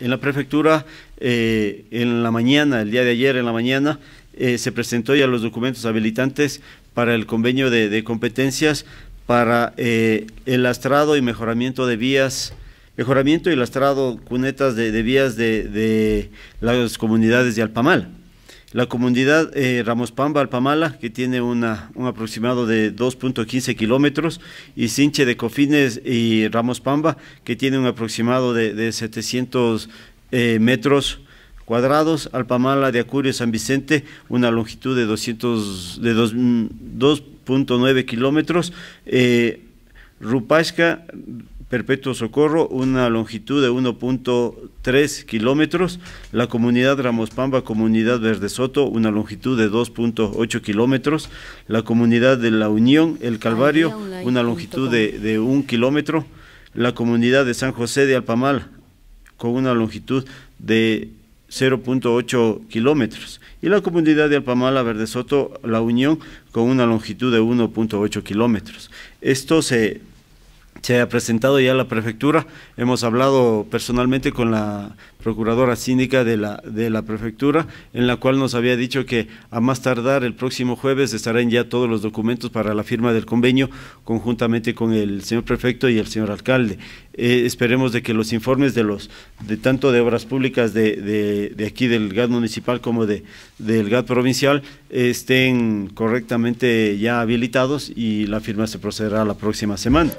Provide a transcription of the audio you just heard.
en la prefectura, eh, en la mañana, el día de ayer en la mañana, eh, se presentó ya los documentos habilitantes para el convenio de, competencias para eh, el lastrado y mejoramiento de vías, mejoramiento y lastrado cunetas de, vías de, de las comunidades de Alpamal. La comunidad eh, Ramos Pamba, Alpamala, que tiene una, un aproximado de 2.15 kilómetros, y Sinche de Cofines y Ramos Pamba, que tiene un aproximado de, 700 eh, metros cuadrados, Alpamala de Acurio San Vicente, una longitud de de 2.9 kilómetros, eh, Rupasca, Perpetuo Socorro, una longitud de 1.3 kilómetros. La comunidad Ramos Pamba, comunidad Verde Soto, una longitud de 2.8 kilómetros. La comunidad de La Unión, El Calvario, una longitud de, 1 kilómetro. La comunidad de San José de Alpamal, con una longitud de 0.8 kilómetros y la comunidad de Alpamala, Verde Soto, La Unión, con una longitud de 1.8 kilómetros. Esto se se ha presentado ya la prefectura. Hemos hablado personalmente con la procuradora síndica de la, de la prefectura, en la cual nos había dicho que a más tardar el próximo jueves estarán ya todos los documentos para la firma del convenio conjuntamente con el señor prefecto y el señor alcalde. Eh, esperemos de que los informes de los de tanto de obras públicas de, aquí del GAD municipal como de del GAD provincial estén correctamente ya habilitados y la firma se procederá la próxima semana.